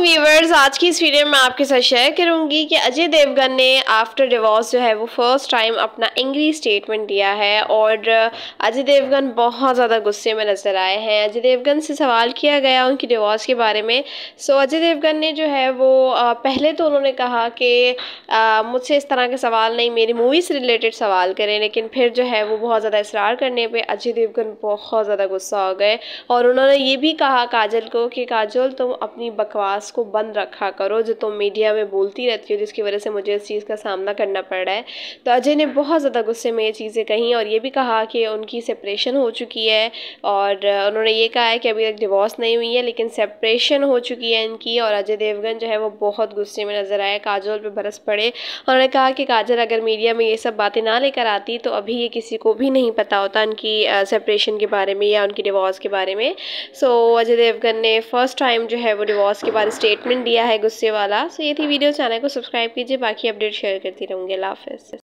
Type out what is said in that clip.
viewers आज की इस वीडियो में आपके साथ शेयर करूंगी कि अजय देवगन ने आफ्टर डिवोर्स जो है वो फर्स्ट टाइम अपना एंग्री स्टेटमेंट दिया है और अजय देवगन बहुत ज़्यादा गुस्से में नज़र आए हैं अजय देवगन से सवाल किया गया उनकी डिवोर्स के बारे में सो अजय देवगन ने जो है वो पहले तो उन्होंने कहा कि मुझसे इस तरह के सवाल नहीं मेरी मूवी से रिलेटेड सवाल करें लेकिन फिर जो है वो बहुत ज़्यादा इसरार करने पर अजय देवगन बहुत ज़्यादा गुस्सा हो गए और उन्होंने ये भी कहा काजल को कि काजल तुम अपनी बकवा बकवास को बंद रखा करो जो तुम तो मीडिया में बोलती रहती हो जिसकी वजह से मुझे इस चीज़ का सामना करना पड़ रहा है तो अजय ने बहुत ज़्यादा गुस्से में ये चीज़ें कहीं और ये भी कहा कि उनकी सेपरेशन हो चुकी है और उन्होंने ये कहा है कि अभी तक डिवॉर्स नहीं हुई है लेकिन सेपरेशन हो चुकी है इनकी और अजय देवगन जो है वो बहुत गुस्से में नज़र आया काजल पर बरस पड़े उन्होंने कहा कि काजल अगर मीडिया में ये सब बातें ना लेकर आती तो अभी ये किसी को भी नहीं पता होता उनकी सेपरेशन के बारे में या उनकी डिवॉर्स के बारे में सो अजय देवगन ने फ़र्स्ट टाइम जो है वो डिवॉर्स उसके बाद स्टेटमेंट दिया है गुस्से वाला सो तो ये थी वीडियो चैनल को सब्सक्राइब कीजिए बाकी अपडेट शेयर करती रहूँगी अल्लाह